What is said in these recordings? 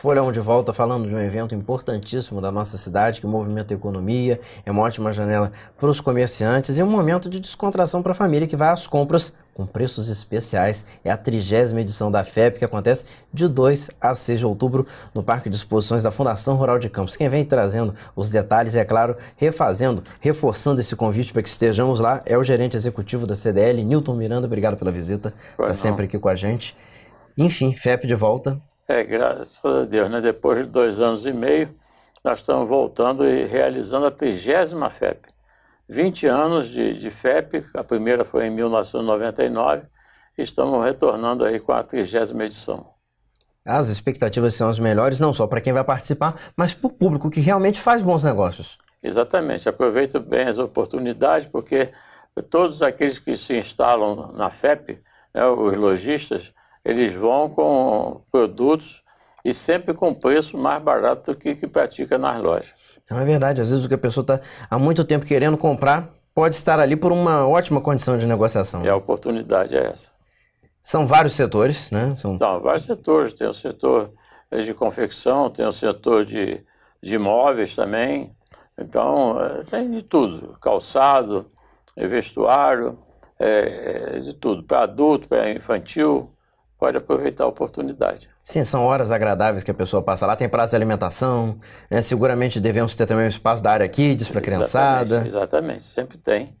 Folhão de volta falando de um evento importantíssimo da nossa cidade que movimenta a economia, é uma ótima janela para os comerciantes e um momento de descontração para a família que vai às compras com preços especiais. É a trigésima edição da FEP que acontece de 2 a 6 de outubro no Parque de Exposições da Fundação Rural de Campos. Quem vem trazendo os detalhes, é claro, refazendo, reforçando esse convite para que estejamos lá, é o gerente executivo da CDL, Newton Miranda. Obrigado pela visita, está sempre aqui com a gente. Enfim, FEP de volta é, graças a Deus, né? Depois de dois anos e meio, nós estamos voltando e realizando a trigésima FEP. 20 anos de, de FEP, a primeira foi em 1999, estamos retornando aí com a trigésima edição. As expectativas são as melhores, não só para quem vai participar, mas para o público que realmente faz bons negócios. Exatamente, aproveito bem as oportunidades, porque todos aqueles que se instalam na FEP, né, os lojistas, eles vão com produtos e sempre com preço mais barato do que que pratica nas lojas. Não é verdade, às vezes o que a pessoa está há muito tempo querendo comprar pode estar ali por uma ótima condição de negociação. E a oportunidade é essa. São vários setores, né? São, São vários setores. Tem o setor de confecção, tem o setor de, de imóveis também. Então, é, tem de tudo: calçado, é, vestuário, é, é, de tudo, para adulto, para infantil pode aproveitar a oportunidade. Sim, são horas agradáveis que a pessoa passa lá, tem prazo de alimentação, né? seguramente devemos ter também o um espaço da área kids para a criançada. Exatamente, sempre tem.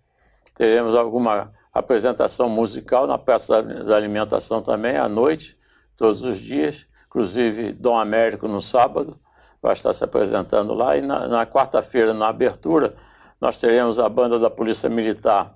Teremos alguma apresentação musical na praça da alimentação também, à noite, todos os dias, inclusive Dom Américo no sábado, vai estar se apresentando lá, e na, na quarta-feira, na abertura, nós teremos a banda da Polícia Militar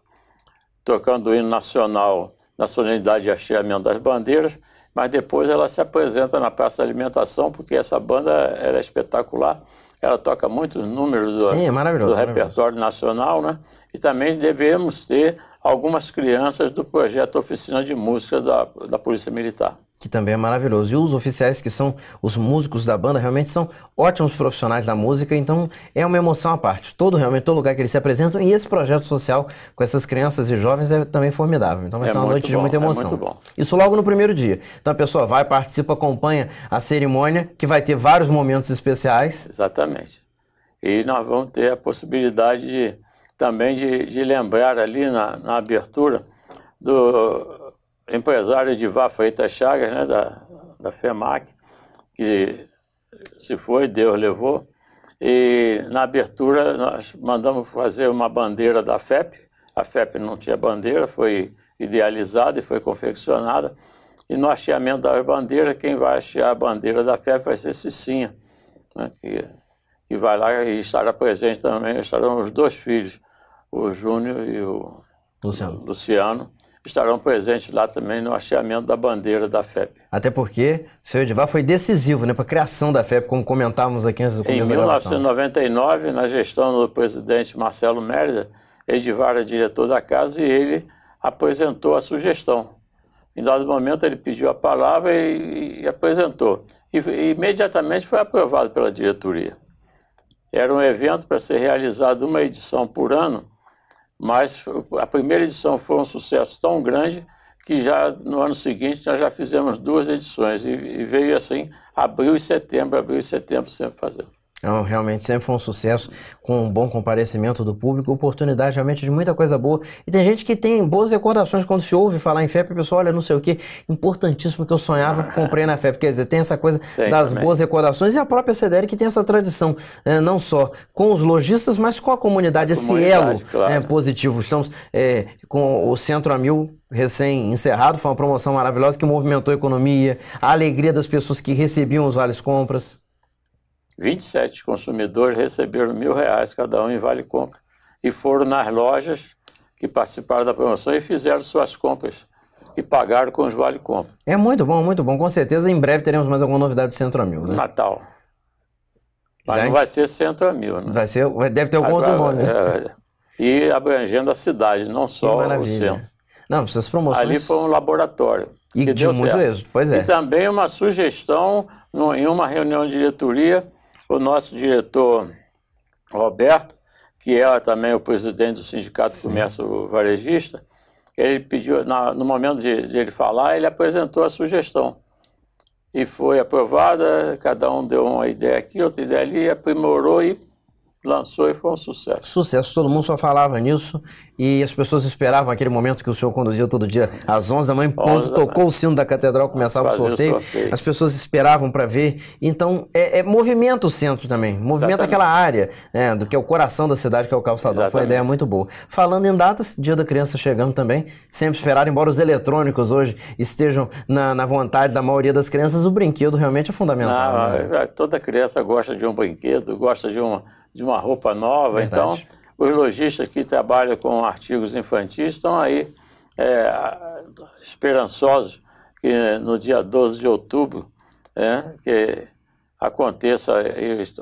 tocando o hino nacional na solenidade de hasteamento das bandeiras, mas depois ela se apresenta na Praça de Alimentação, porque essa banda era espetacular, ela toca muitos números do, Sim, é do é repertório nacional, né? E também devemos ter algumas crianças do projeto Oficina de Música da, da Polícia Militar que também é maravilhoso. E os oficiais, que são os músicos da banda, realmente são ótimos profissionais da música, então é uma emoção à parte. Todo realmente, todo lugar que eles se apresentam, e esse projeto social com essas crianças e jovens é também formidável. Então vai é ser uma noite bom, de muita é emoção. É Isso logo no primeiro dia. Então a pessoa vai, participa, acompanha a cerimônia, que vai ter vários momentos especiais. Exatamente. E nós vamos ter a possibilidade de, também de, de lembrar ali na, na abertura do empresário de Vá Freitas Chagas, né, da, da FEMAC, que se foi, Deus levou. E na abertura nós mandamos fazer uma bandeira da FEP. A FEP não tinha bandeira, foi idealizada e foi confeccionada. E no hasteamento da bandeira, quem vai hastear a bandeira da FEP vai ser Cicinha, né, que, que vai lá e estará presente também, estarão os dois filhos, o Júnior e o Luciano. Luciano estarão presentes lá também no hasteamento da bandeira da FEP. Até porque o senhor Edivar foi decisivo né, para a criação da FEP, como comentávamos aqui antes do começo em da Em 1999, na gestão do presidente Marcelo Mérida, Edivar era é diretor da casa e ele apresentou a sugestão. Em dado momento, ele pediu a palavra e, e apresentou. E, e imediatamente foi aprovado pela diretoria. Era um evento para ser realizado uma edição por ano, mas a primeira edição foi um sucesso tão grande que já no ano seguinte nós já fizemos duas edições e, e veio assim, abril e setembro, abril e setembro sempre fazendo. Então, realmente sempre foi um sucesso, com um bom comparecimento do público, oportunidade realmente de muita coisa boa. E tem gente que tem boas recordações quando se ouve falar em FEP, o pessoal olha não sei o que, importantíssimo que eu sonhava, comprei na FEP. Quer dizer, tem essa coisa tem das também. boas recordações e a própria CDL que tem essa tradição, né, não só com os lojistas, mas com a comunidade, esse comunidade, elo né, claro. positivo. Estamos é, com o Centro a Mil recém-encerrado, foi uma promoção maravilhosa que movimentou a economia, a alegria das pessoas que recebiam os vales compras. 27 consumidores receberam mil reais cada um em vale compra e foram nas lojas que participaram da promoção e fizeram suas compras e pagaram com os vale compra. É muito bom, muito bom. Com certeza em breve teremos mais alguma novidade do Centro a Mil, né? Natal. Mas Já... não vai ser Centro a Mil, né? Vai ser, deve ter algum Agora, outro nome. Né? É, e abrangendo a cidade, não só o centro. Não, essas promoções. Ali foi um laboratório. E de muito certo. êxito, pois é. E também uma sugestão no, em uma reunião de diretoria o nosso diretor Roberto, que é também o presidente do Sindicato Sim. Comércio Varejista, ele pediu, na, no momento de, de ele falar, ele apresentou a sugestão. E foi aprovada, cada um deu uma ideia aqui, outra ideia ali, aprimorou e lançou e foi um sucesso. Sucesso, todo mundo só falava nisso e as pessoas esperavam aquele momento que o senhor conduzia todo dia às 11 da manhã, quando tocou o sino da catedral, começava o sorteio, o sorteio, as pessoas esperavam para ver. Então, é, é, movimenta o centro também, movimenta aquela área, né, do que é o coração da cidade, que é o calçadão. Exatamente. Foi uma ideia muito boa. Falando em datas, Dia da Criança chegando também, sempre esperar embora os eletrônicos hoje estejam na, na vontade da maioria das crianças, o brinquedo realmente é fundamental. né? É, é, toda criança gosta de um brinquedo, gosta de uma de uma roupa nova. Então, Verdade. Então, os lojistas que trabalham com artigos infantis estão aí é, esperançosos que no dia 12 de outubro é, que aconteça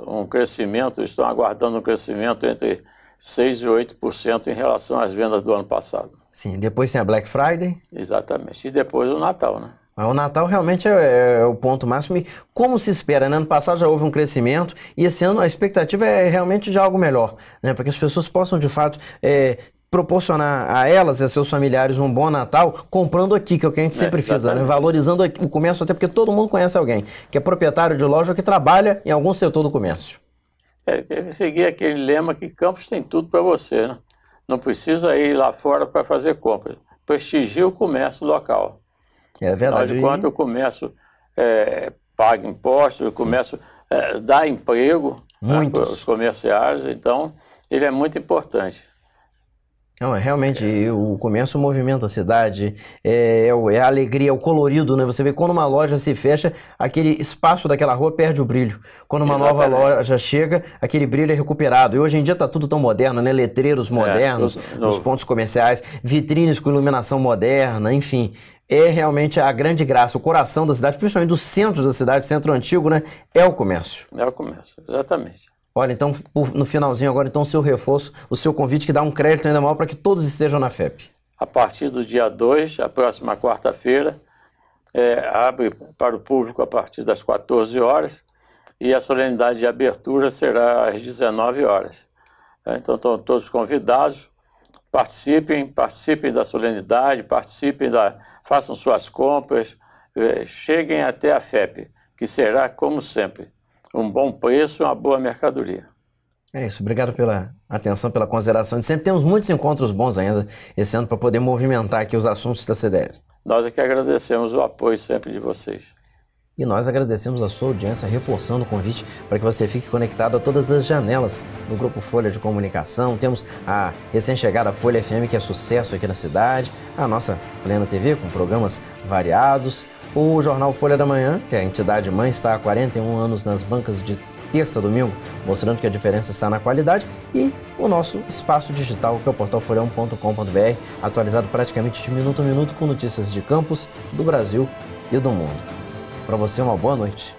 um crescimento, estão aguardando um crescimento entre 6% e 8% em relação às vendas do ano passado. Sim, depois tem a Black Friday. Exatamente, e depois o Natal, né? Mas o Natal realmente é, é, é, o ponto máximo. E como se espera, né? Ano passado já houve um crescimento e esse ano a expectativa é realmente de algo melhor, né? Para que as pessoas possam de fato é, proporcionar a elas e a seus familiares um bom Natal comprando aqui, que é o que a gente é, sempre é, fez, né? valorizando o comércio, até porque todo mundo conhece alguém que é proprietário de loja ou que trabalha em algum setor do comércio. É, é seguir aquele lema que Campos tem tudo para você, né? Não precisa ir lá fora para fazer compras. Prestigia o comércio local. É verdade. Afinal eu começo, é, pago impostos, eu começo a é, dar emprego né, para os comerciários, então ele é muito importante. Não, é realmente, é. o comércio movimenta a cidade, é, é, é, a alegria, é o colorido, né? Você vê quando uma loja se fecha, aquele espaço daquela rua perde o brilho. Quando uma Exatamente. nova loja chega, aquele brilho é recuperado. E hoje em dia está tudo tão moderno, né? Letreiros é, modernos, é, nos pontos comerciais, vitrines com iluminação moderna, enfim é realmente a grande graça, o coração da cidade, principalmente do centro da cidade, centro antigo, né? É o comércio. É o comércio, exatamente. Olha, então, no finalzinho agora, então, o seu reforço, o seu convite que dá um crédito ainda maior para que todos estejam na FEP. A partir do dia 2, a próxima quarta-feira, é, abre para o público a partir das 14 horas e a solenidade de abertura será às 19 horas. É, então, estão todos convidados participem, participem da solenidade, participem da, façam suas compras, é, cheguem até a FEP, que será, como sempre, um bom preço e uma boa mercadoria. É isso, obrigado pela atenção, pela consideração. E sempre temos muitos encontros bons ainda esse ano para poder movimentar aqui os assuntos da CDL. Nós é que agradecemos o apoio sempre de vocês. E nós agradecemos a sua audiência, reforçando o convite para que você fique conectado a todas as janelas do Grupo Folha de Comunicação. Temos a recém-chegada Folha FM, que é sucesso aqui na cidade, a nossa Plena TV, com programas variados, o jornal Folha da Manhã, que é a entidade mãe, está há 41 anos nas bancas de terça a domingo, mostrando que a diferença está na qualidade e o nosso espaço digital, que é o portal folhão.com.br, atualizado praticamente de minuto a minuto com notícias de campos, do Brasil e do mundo. Para você, uma boa noite.